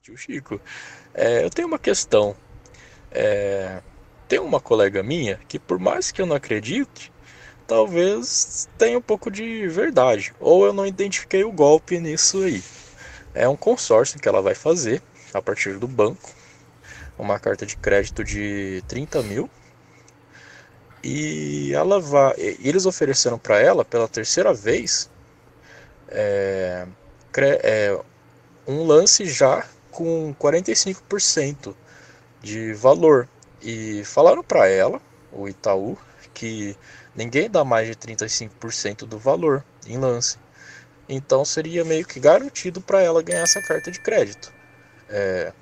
tio Chico, é, eu tenho uma questão. É, tem uma colega minha que, por mais que eu não acredite, talvez tenha um pouco de verdade, ou eu não identifiquei o golpe nisso aí. É um consórcio que ela vai fazer a partir do banco, uma carta de crédito de 30 mil. E ela vai, eles ofereceram para ela pela terceira vez é, é, um lance já com 45% de valor. E falaram para ela, o Itaú, que ninguém dá mais de 35% do valor em lance. Então seria meio que garantido para ela ganhar essa carta de crédito. É...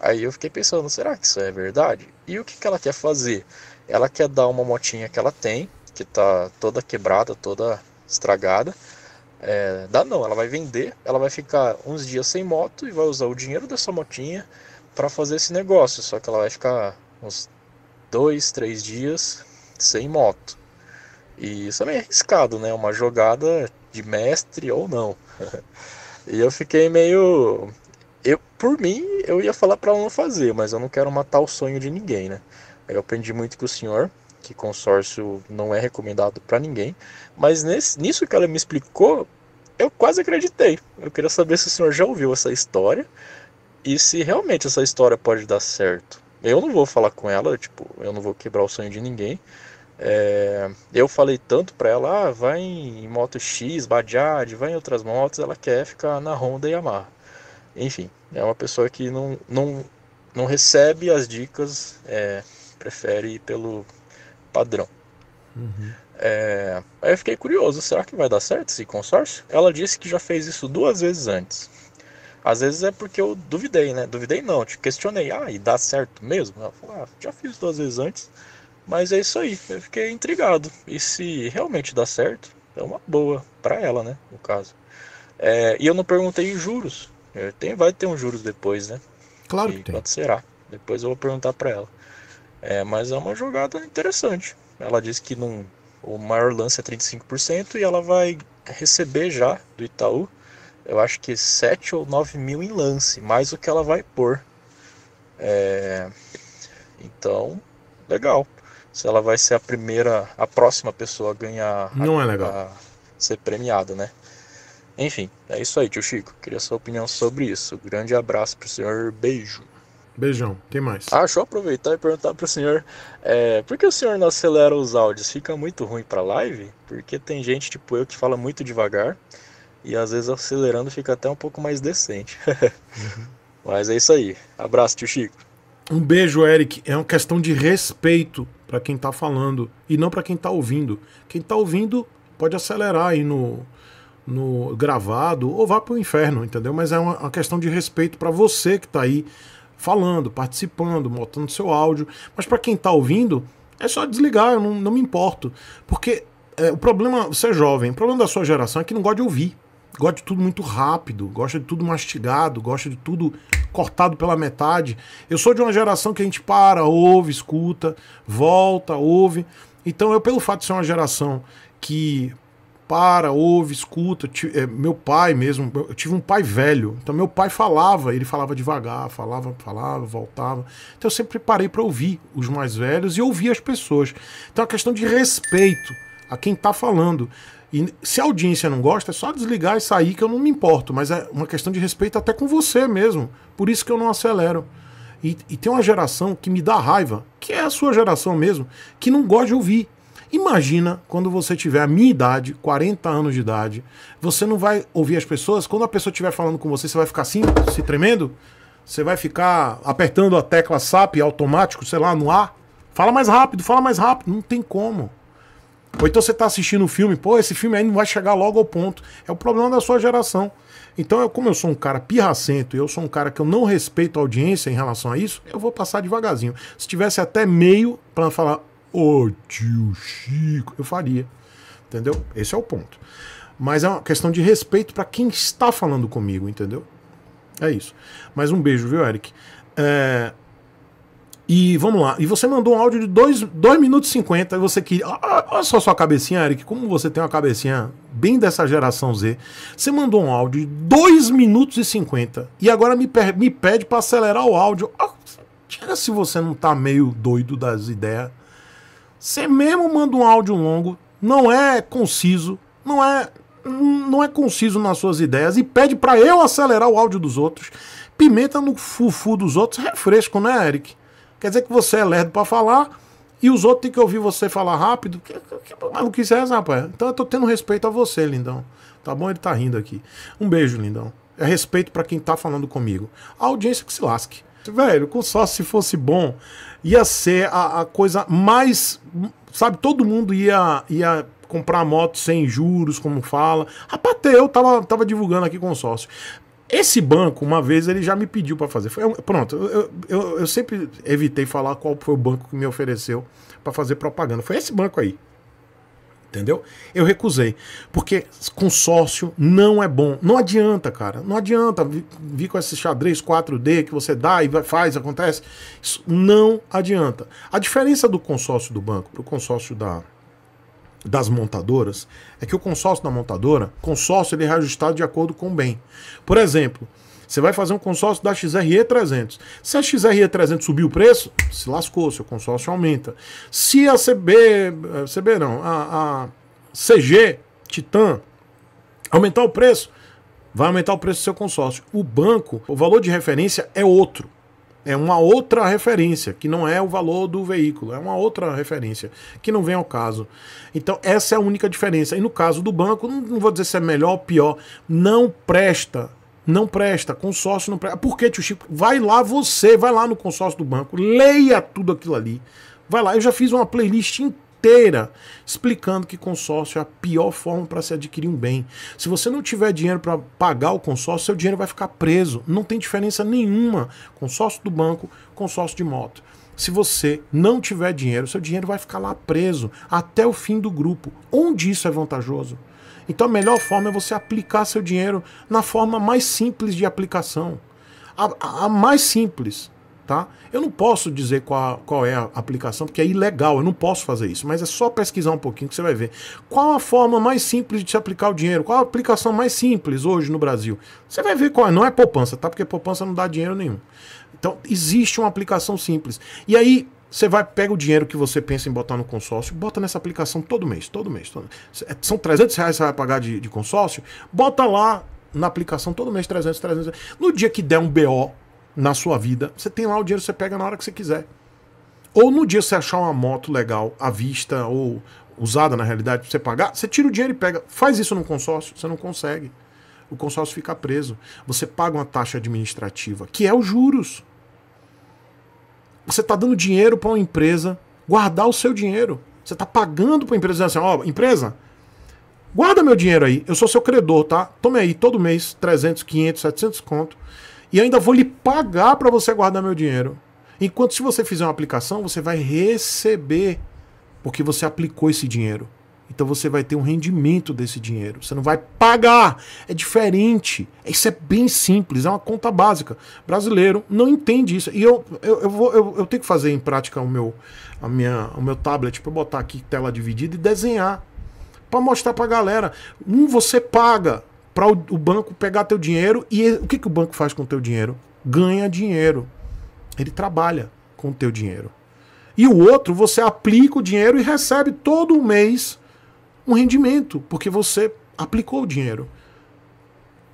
Aí eu fiquei pensando, será que isso é verdade? E o que, que ela quer fazer? Ela quer dar uma motinha que ela tem, que tá toda quebrada, toda estragada, é, dá não, ela vai vender, ela vai ficar uns dias sem moto e vai usar o dinheiro dessa motinha para fazer esse negócio. Só que ela vai ficar uns dois, três dias sem moto. E isso é meio arriscado, né? Uma jogada de mestre ou não. e eu fiquei meio. Eu, por mim, eu ia falar para ela não fazer, mas eu não quero matar o sonho de ninguém, né? Eu aprendi muito com o senhor que consórcio não é recomendado para ninguém, mas nesse, nisso que ela me explicou, eu quase acreditei. Eu queria saber se o senhor já ouviu essa história e se realmente essa história pode dar certo. Eu não vou falar com ela, tipo, eu não vou quebrar o sonho de ninguém. É, eu falei tanto para ela, ah, vai em moto X, Bajaj, vai em outras motos, ela quer ficar na Honda e Yamaha. Enfim, é uma pessoa que não, não, não recebe as dicas, é, prefere ir pelo, padrão. Uhum. É, aí eu fiquei curioso, será que vai dar certo esse consórcio? Ela disse que já fez isso duas vezes antes. Às vezes é porque eu duvidei, né? Duvidei não, te questionei, ah, e dá certo mesmo? Ela falou, ah, já fiz duas vezes antes, mas é isso aí, eu fiquei intrigado. E se realmente dá certo, é uma boa para ela, né? No caso. É, e eu não perguntei juros. É, tem, vai ter um juros depois, né? Claro e que tem. Quanto será? Depois eu vou perguntar para ela. É, mas é uma jogada interessante. Ela diz que num, o maior lance é 35% e ela vai receber já do Itaú, eu acho que 7 ou 9 mil em lance, mais o que ela vai pôr. É, então, legal. Se ela vai ser a primeira, a próxima pessoa a ganhar. Não a, é legal. A ser premiada, né? Enfim, é isso aí, tio Chico. Queria sua opinião sobre isso. Grande abraço pro senhor. Beijo. Beijão. Quem mais? Ah, deixa eu aproveitar e perguntar para o senhor, é, por que o senhor não acelera os áudios? Fica muito ruim para live? Porque tem gente tipo eu que fala muito devagar e às vezes acelerando fica até um pouco mais decente. Mas é isso aí. Abraço, tio Chico. Um beijo, Eric. É uma questão de respeito para quem está falando e não para quem está ouvindo. Quem está ouvindo pode acelerar aí no, no gravado ou vá para o inferno, entendeu? Mas é uma, uma questão de respeito para você que está aí falando, participando, botando seu áudio. Mas para quem está ouvindo, é só desligar, eu não, não me importo. Porque é, o problema, você é jovem, o problema da sua geração é que não gosta de ouvir. Gosta de tudo muito rápido, gosta de tudo mastigado, gosta de tudo cortado pela metade. Eu sou de uma geração que a gente para, ouve, escuta, volta, ouve. Então eu, pelo fato de ser uma geração que para, ouve, escuta. É, meu pai mesmo, eu tive um pai velho. Então meu pai falava, ele falava devagar, falava, falava, voltava. Então eu sempre parei para ouvir os mais velhos e ouvir as pessoas. Então é uma questão de respeito a quem está falando. E se a audiência não gosta, é só desligar e sair que eu não me importo. Mas é uma questão de respeito até com você mesmo. Por isso que eu não acelero. E, e tem uma geração que me dá raiva, que é a sua geração mesmo, que não gosta de ouvir Imagina quando você tiver a minha idade, 40 anos de idade, você não vai ouvir as pessoas, quando a pessoa estiver falando com você, você vai ficar assim, se tremendo? Você vai ficar apertando a tecla SAP automático, sei lá, no ar? Fala mais rápido, fala mais rápido, não tem como. Ou então você está assistindo um filme, pô, esse filme aí não vai chegar logo ao ponto. É o problema da sua geração. Então, eu, como eu sou um cara pirracento e eu sou um cara que eu não respeito a audiência em relação a isso, eu vou passar devagarzinho. Se tivesse até meio para falar, Ô oh, tio Chico, eu faria. Entendeu? Esse é o ponto. Mas é uma questão de respeito para quem está falando comigo, entendeu? É isso. Mas um beijo, viu, Eric? É... E vamos lá. E você mandou um áudio de 2 minutos e 50. E você queria. Olha só sua cabecinha, Eric. Como você tem uma cabecinha bem dessa geração Z. Você mandou um áudio de 2 minutos e 50. E agora me, me pede para acelerar o áudio. Tira se você não tá meio doido das ideias. Você mesmo manda um áudio longo, não é conciso, não é não é conciso nas suas ideias e pede para eu acelerar o áudio dos outros. Pimenta no fufu dos outros é fresco, né, Eric? Quer dizer que você é lerdo para falar e os outros têm que ouvir você falar rápido? Que, que, que maluquice é essa, rapaz? Então eu tô tendo respeito a você, lindão. Tá bom? Ele tá rindo aqui. Um beijo, lindão. É respeito para quem tá falando comigo. A audiência que se lasque. Velho, consórcio, se fosse bom, ia ser a, a coisa mais. Sabe, todo mundo ia, ia comprar moto sem juros, como fala. Rapaz, eu tava, tava divulgando aqui consórcio. Esse banco, uma vez, ele já me pediu para fazer. Foi, pronto, eu, eu, eu, sempre evitei falar qual foi o banco que me ofereceu para fazer propaganda. Foi esse banco aí entendeu? Eu recusei, porque consórcio não é bom. Não adianta, cara, não adianta vir com esse xadrez 4D que você dá e faz, acontece. Isso não adianta. A diferença do consórcio do banco para o consórcio da, das montadoras é que o consórcio da montadora, consórcio ele é reajustado de acordo com o bem. Por exemplo, você vai fazer um consórcio da XRE300. Se a XRE300 subir o preço, se lascou, seu consórcio aumenta. Se a CB, eh, CB não, a, a CG Titan aumentar o preço, vai aumentar o preço do seu consórcio. O banco, o valor de referência é outro. É uma outra referência, que não é o valor do veículo, é uma outra referência, que não vem ao caso. Então, essa é a única diferença. E no caso do banco, não vou dizer se é melhor ou pior, não presta não presta, consórcio não presta. Por que, tio Chico? Vai lá você, vai lá no consórcio do banco, leia tudo aquilo ali. Vai lá, eu já fiz uma playlist inteira explicando que consórcio é a pior forma para se adquirir um bem. Se você não tiver dinheiro para pagar o consórcio, seu dinheiro vai ficar preso. Não tem diferença nenhuma. Consórcio do banco, consórcio de moto. Se você não tiver dinheiro, seu dinheiro vai ficar lá preso até o fim do grupo. Onde isso é vantajoso? Então a melhor forma é você aplicar seu dinheiro na forma mais simples de aplicação. A, a, a mais simples, tá? Eu não posso dizer qual, qual é a aplicação, porque é ilegal, eu não posso fazer isso, mas é só pesquisar um pouquinho que você vai ver. Qual a forma mais simples de se aplicar o dinheiro? Qual a aplicação mais simples hoje no Brasil? Você vai ver qual é, não é poupança, tá? Porque poupança não dá dinheiro nenhum. Então, existe uma aplicação simples. E aí, você vai, pega o dinheiro que você pensa em botar no consórcio, bota nessa aplicação todo mês, todo mês. Todo mês. É, são 300 reais que você vai pagar de, de consórcio, bota lá na aplicação todo mês 300, 300. No dia que der um BO na sua vida, você tem lá o dinheiro, você pega na hora que você quiser. Ou no dia que você achar uma moto legal à vista ou usada na realidade você pagar, você tira o dinheiro e pega. Faz isso no consórcio, você não consegue. O consórcio fica preso. Você paga uma taxa administrativa, que é os juros. Você está dando dinheiro para uma empresa guardar o seu dinheiro. Você está pagando para a empresa assim, ó, oh, empresa, guarda meu dinheiro aí, eu sou seu credor, tá? Tome aí todo mês 300, 500, 700 conto e ainda vou lhe pagar para você guardar meu dinheiro. Enquanto se você fizer uma aplicação, você vai receber porque você aplicou esse dinheiro. Então você vai ter um rendimento desse dinheiro. Você não vai pagar. É diferente. Isso é bem simples, é uma conta básica. Brasileiro não entende isso. E eu, eu, eu, vou, eu, eu tenho que fazer em prática o meu, a minha, o meu tablet para botar aqui tela dividida e desenhar. Para mostrar para a galera. Um, você paga para o, o, banco pegar teu dinheiro. E o que, que o banco faz com o teu dinheiro? Ganha dinheiro. Ele trabalha com o teu dinheiro. E o outro, você aplica o dinheiro e recebe todo mês um rendimento, porque você aplicou o dinheiro.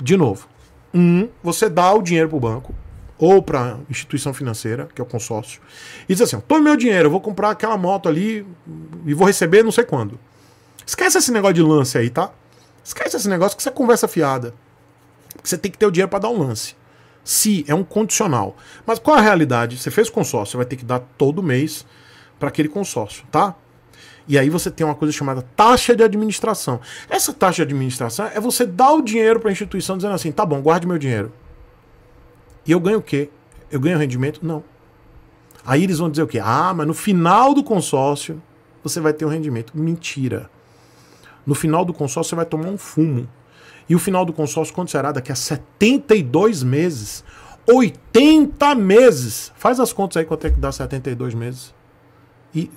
De novo, um, você dá o dinheiro para o banco ou para instituição financeira, que é o consórcio, e diz assim: tome meu dinheiro, eu vou comprar aquela moto ali e vou receber não sei quando. Esquece esse negócio de lance aí, tá? Esquece esse negócio que você é conversa fiada. Você tem que ter o dinheiro para dar um lance. Se é um condicional. Mas qual a realidade? Você fez consórcio, você vai ter que dar todo mês para aquele consórcio, tá? E aí você tem uma coisa chamada taxa de administração. Essa taxa de administração é você dar o dinheiro para a instituição dizendo assim: tá bom, guarde meu dinheiro. E eu ganho o quê? Eu ganho rendimento? Não. Aí eles vão dizer o quê? Ah, mas no final do consórcio você vai ter um rendimento. Mentira. No final do consórcio você vai tomar um fumo. E o final do consórcio quando será? Daqui a 72 meses. 80 meses. Faz as contas aí quanto é que dá 72 meses. E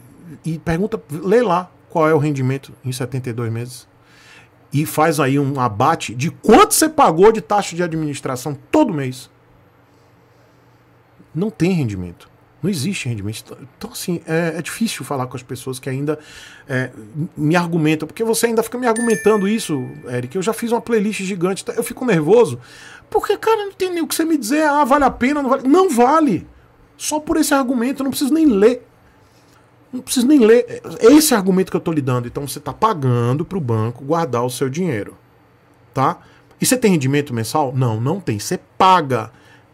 e pergunta, lê lá qual é o rendimento em 72 meses. E faz aí um abate de quanto você pagou de taxa de administração todo mês. Não tem rendimento. Não existe rendimento. Então, então, assim, é, é difícil falar com as pessoas que ainda é, me argumentam, porque você ainda fica me argumentando isso, Eric. Eu já fiz uma playlist gigante, tá? eu fico nervoso, porque, cara, não tem nem o que você me dizer, ah, vale a pena, não vale. Não vale. Só por esse argumento, eu não preciso nem ler não preciso nem ler. é Esse argumento que eu estou lhe dando. Então você está pagando para o banco guardar o seu dinheiro. Tá? E você tem rendimento mensal? Não, não tem. Você paga.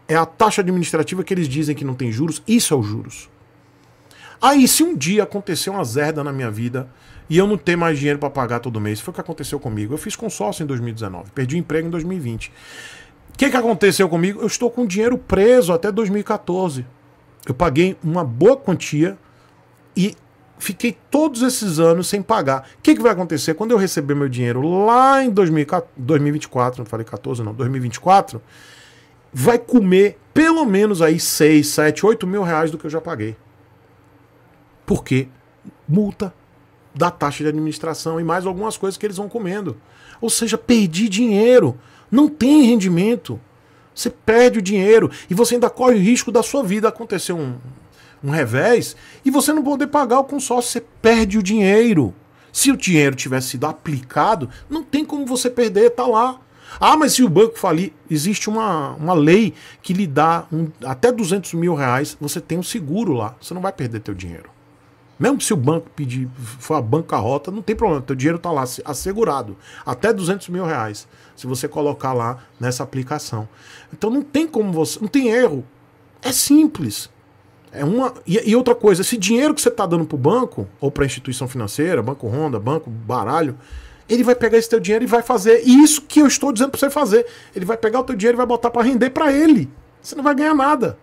É a taxa administrativa que eles dizem que não tem juros. Isso é os juros. Aí, se um dia acontecer uma zerda na minha vida e eu não ter mais dinheiro para pagar todo mês, foi o que aconteceu comigo. Eu fiz consórcio em 2019, perdi o emprego em 2020. O que, que aconteceu comigo? Eu estou com dinheiro preso até 2014. Eu paguei uma boa quantia e fiquei todos esses anos sem pagar. O que, que vai acontecer? Quando eu receber meu dinheiro lá em 2024, não falei 14, não, 2024, vai comer pelo menos aí 6, 7, 8 mil reais do que eu já paguei. Por quê? Multa da taxa de administração e mais algumas coisas que eles vão comendo. Ou seja, perdi dinheiro. Não tem rendimento. Você perde o dinheiro e você ainda corre o risco da sua vida acontecer um, um revés, e você não poder pagar o consórcio, você perde o dinheiro. Se o dinheiro tivesse sido aplicado, não tem como você perder, tá lá. Ah, mas se o banco falir, existe uma, uma lei que lhe dá um, até 200 mil reais, você tem um seguro lá, você não vai perder teu dinheiro. Mesmo se o banco pedir, for a bancarrota, não tem problema, teu dinheiro está lá assegurado, até 200 mil reais, se você colocar lá nessa aplicação. Então não tem como você, não tem erro, é simples. É uma e, e outra coisa, esse dinheiro que você está dando para o banco ou para a instituição financeira, banco Honda, banco baralho, ele vai pegar esse teu dinheiro e vai fazer e isso que eu estou dizendo para você fazer. Ele vai pegar o teu dinheiro e vai botar para render para ele. Você não vai ganhar nada.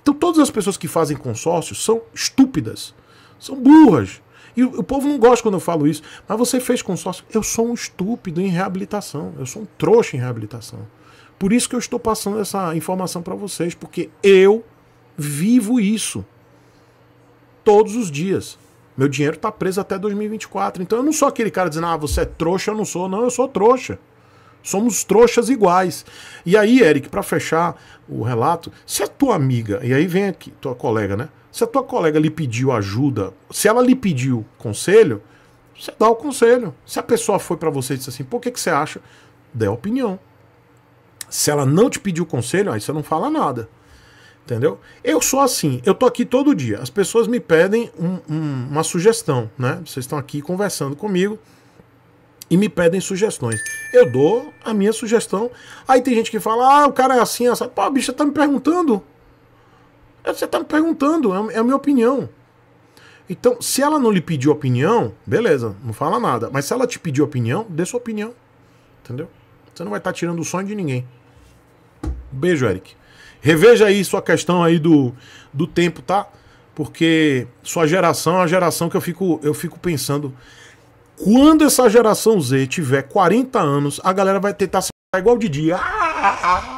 Então todas as pessoas que fazem consórcio são estúpidas, são burras. E o, o povo não gosta quando eu falo isso. Mas você fez consórcio. Eu sou um estúpido em reabilitação. Eu sou um trouxa em reabilitação. Por isso que eu estou passando essa informação para vocês, porque eu vivo isso todos os dias. Meu dinheiro está preso até 2024. Então eu não sou aquele cara dizendo, ah, você é trouxa, eu não sou. Não, eu sou trouxa. Somos trouxas iguais. E aí, Eric, para fechar o relato, se a tua amiga, e aí vem aqui, tua colega, né? Se a tua colega lhe pediu ajuda, se ela lhe pediu conselho, você dá o conselho. Se a pessoa foi para você e disse assim, pô, o que, que você acha? Dê a opinião. Se ela não te pediu conselho, aí você não fala nada. Entendeu? Eu sou assim, eu tô aqui todo dia. As pessoas me pedem um, um, uma sugestão, né? Vocês estão aqui conversando comigo e me pedem sugestões. Eu dou a minha sugestão. Aí tem gente que fala, ah, o cara é assim, essa. É Pô, bicho, você tá me perguntando. É, você tá me perguntando, é, é a minha opinião. Então, se ela não lhe pediu opinião, beleza, não fala nada. Mas se ela te pediu opinião, dê sua opinião. Entendeu? Você não vai estar tá tirando o sonho de ninguém. Beijo, Eric. Reveja aí sua questão aí do, do tempo, tá? Porque sua geração é a geração que eu fico, eu fico pensando. Quando essa geração Z tiver 40 anos, a galera vai tentar ser igual de dia. Ah, ah, ah.